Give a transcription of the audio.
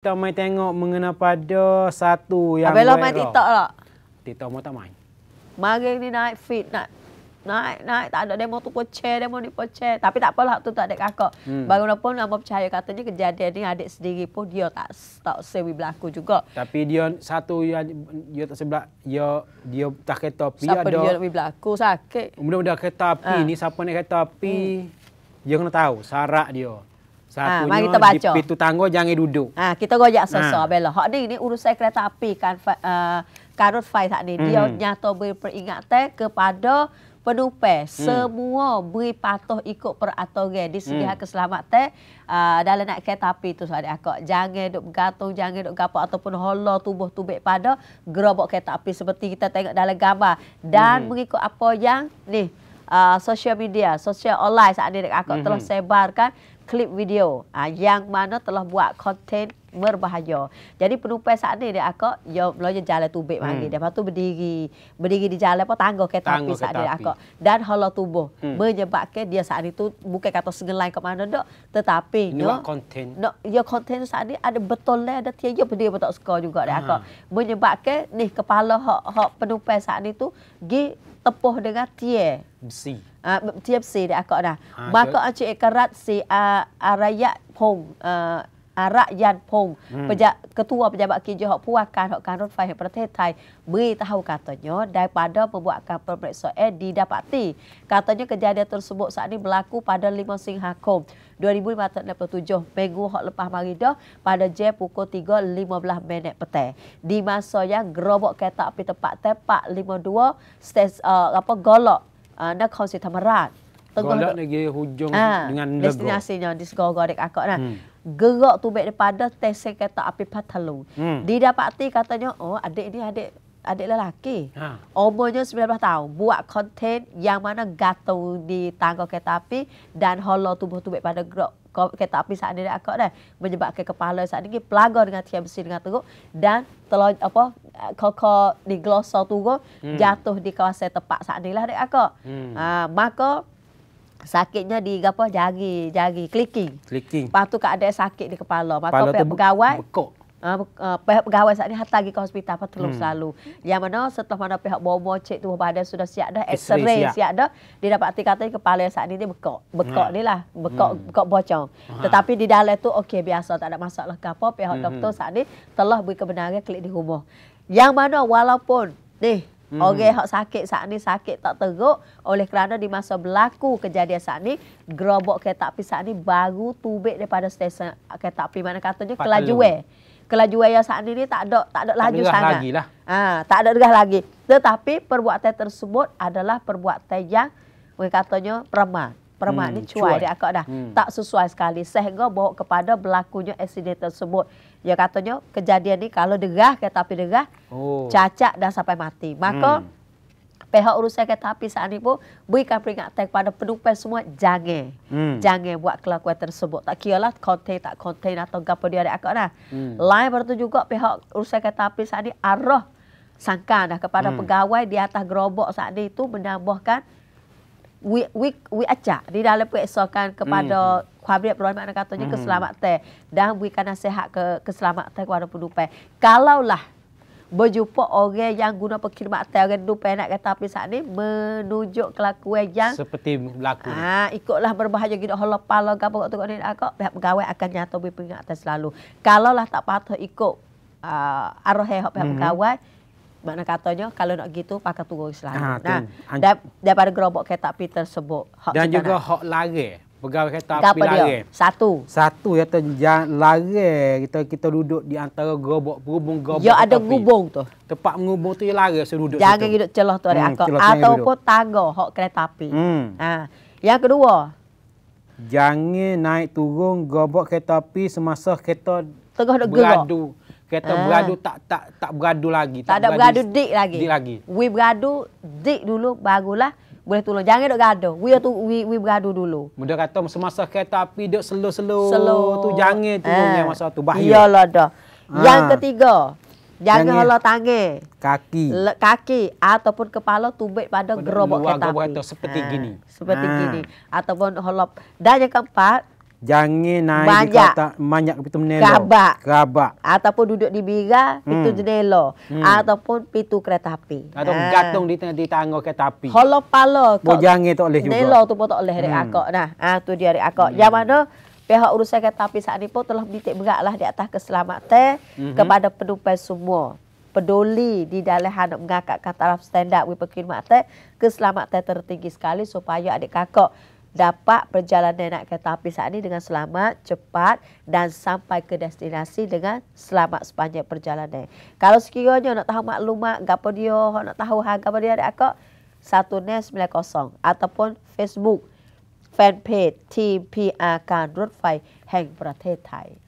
Kita main tengok mengenai pada satu yang Abang main TikTok tak? TikTok mau tak main. Mari ni naik fit nak. Naik, naik. Tak ada demo tu pecah, demo ni pecah. Tapi tak apalah tu tak ada kakak. Hmm. Bagaimanapun nama percaya katanya kejadian ni adik sendiri pun dia tak tak sewi berlaku juga. Tapi dia satu yang dia tak sebelah, dia, dia tak kereta api siapa ada. Siapa dia lebih berlaku sakit? Mula-mula kereta api ha. ni, siapa nak kereta api, hmm. dia kena tahu sarak dia. Satunya ah, ha, kita baca. di pintu tangga jangan duduk. Ha, kita gojak ah. sesuai ha. bela. Hak ni ni urusan kereta api kan uh, karut fai tak ni. Dia hmm. nyata berperingatan kepada penumpang hmm. semua beri patuh ikut peraturan di segi hmm. keselamatan uh, dalam nak kereta api tu sahaja akak jangan duduk bergantung jangan duduk gapo ataupun holo tubuh tubek pada gerobok kereta api seperti kita tengok dalam gambar dan hmm. mengikut apa yang ni uh, social media, social online saat ini akak hmm. telah sebarkan klip video ha, yang mana telah buat konten berbahaya. Jadi penumpang saat ni dia akak yo melaju jalan tubik mangi. Hmm. Lepas tu berdiri, berdiri di jalan apa tangga ke tapi saat dia akak. Dan hala tubuh hmm. menyebabkan dia saat itu bukan kata segelai ke mana dok, tetapi yo konten. No, yo konten saat ni ada betul le lah, ada tiap yo berdiri betul skor juga dia ah. akak. Menyebabkan ni kepala hak hak penumpang saat ni tu gi tepuh dengan tiap besi. ทียบสีได้ก็ได้บาก็อาจจะเอกรัฐสีอารยะพงอารยันพงประจะกระทัวประจะบักกินจะหอผู้ว่าการหอการรถไฟแห่งประเทศไทยบีตาหูกาตอนยอได้ปาดอมบวกกับเปรตสอเอดีดาปาตีกาตอนยอกระจายเดือนสมบูรณ์สานี้เปรากู pada lima สิงหาคม2057 minggu hok lepas mari dah pada je pukul 3.15 minit petang di masa yang gerobok kereta api tempat tempat 52 stes uh, apa golok uh, ah, Nakhon Si Tamarat tengok lagi hujung ha, dengan Lego. Destinasinya di Skor Godek Akok. Nah. Kan? Hmm. Gerak tu baik daripada tesek kata api patalu. Hmm. Didapati katanya, oh adik ni adik adik lelaki. Ha. Umurnya 19 tahun. Buat konten yang mana gatau di tangga kereta api dan hollow tubuh tubik pada grok kereta api saat ini akak dah. Menyebabkan kepala saat ini pelagor dengan tiap besi dengan teruk dan telur apa koko di glosor turun hmm. jatuh di kawasan tepat saat ini lah adik Hmm. Ha, maka sakitnya di apa jari jari clicking clicking patu kat ada sakit di kepala patu pegawai bekok uh, uh, pegawai saat ini hantar ke hospital apa terlalu hmm. selalu. Yang mana setelah mana pihak bomo cek tubuh badan sudah siap dah, X-ray siap. siap dah, dia dapat hati kata kepala yang saat ini bekok. Bekok hmm. ni lah, bekok, hmm. bekok bocor. Hmm. Tetapi di dalam tu okey biasa, tak ada masalah ke apa. Pihak hmm. doktor saat ini telah beri kebenaran klik di rumah. Yang mana walaupun ni, Hmm. Orang okay, yang sakit saat ini sakit tak teruk oleh kerana di masa berlaku kejadian saat ini gerobok kereta api saat ini baru tubik daripada stesen kereta api mana katanya kelajuan kelajuan yang saat ini tak ada tak ada laju sana, sangat. Lagilah. Ha, tak ada degah lagi. Tetapi perbuatan tersebut adalah perbuatan yang boleh katanya peremah. Peremah hmm, ni cuai, cuai. dia akak dah. Hmm. Tak sesuai sekali sehingga bawa kepada berlakunya insiden tersebut. Ya katanya kejadian ni kalau degah ke tapi degah oh. cacat dah sampai mati. Maka hmm pihak urusan kata api saat ni pun berikan peringatan kepada penumpang semua jangan hmm. jangan buat kelakuan tersebut tak kira lah konten tak konten atau apa dia ada akak nah hmm. lain baru tu juga pihak urusan kata api saat ni arah sangka dah kepada hmm. pegawai di atas gerobok saat ni itu menambahkan we we we acak di dalam peksokan kepada hmm. Khabriat Perlawanan katanya hmm. keselamatan dan berikan nasihat ke keselamatan kepada penumpang. Kalaulah berjumpa orang yang guna perkhidmatan orang tu pernah kata api saat ni menunjuk kelakuan yang seperti berlaku. Ha, ikutlah berbahaya gitu Allah pala gapo kok tengok ni aku ah, pihak pegawai akan nyata be peringatan selalu. Kalau lah tak patuh ikut uh, ah, arahe hok pihak mm-hmm. pegawai mana katanya kalau nak gitu pakai tunggu selalu. nah, dar- daripada gerobok kereta api tersebut. Dan juga hok lari pegawai kereta Gapa api larang. Satu. Satu kata jangan larang eh. kita kita duduk di antara gerobok berhubung gerobok. Ya ada gubung tu. Tempat mengubung tu larang saya duduk jangan situ. Jangan duduk celah tu ada hmm, akak ataupun tangga hok kereta api. Hmm. Ha. Yang kedua. Jangan naik turun gerobok kereta api semasa kereta tengah nak beradu. Kereta ha. beradu tak tak tak beradu lagi. Tak, tak ada beradu, beradu dik lagi. Dik lagi. We beradu dik dulu barulah boleh tolong jangan dok gaduh we tu we, we bergaduh dulu muda kata semasa kereta api dok selo. Selo slow. tu jangan tu eh. yang masa tu bahaya iyalah dah ha. yang ketiga jangan hala tangan kaki le, kaki ataupun kepala tubik pada, pada gerobak kereta api seperti eh. gini seperti ha. gini ataupun hala dan yang keempat Jangan naik banyak. di kata banyak pintu menelo. Kerabak. Kerabak. Ataupun duduk di bira, hmm. pintu hmm. jendela. Hmm. Ataupun pintu kereta api. Atau ha. gantung di, di tangga kereta api. Kalau pala. Bo jangan tak boleh juga. Nelo tu pun tak boleh hmm. dari akak. Nah, ah tu dia dari akak. Hmm. Yang mana pihak urusan kereta api saat ini pun telah bintik berat lah di atas keselamatan hmm. kepada penumpang semua peduli di dalam hendak mengakak kata taraf standar wipekin mata keselamatan tertinggi sekali supaya adik kakak dapat perjalanan nak kereta api saat ini dengan selamat, cepat dan sampai ke destinasi dengan selamat sepanjang perjalanan. Kalau sekiranya nak tahu maklumat, gapo dia, nak tahu ha, apa dia ada satu nes kosong ataupun Facebook fanpage TPA Kanrutfai Heng Pratetai.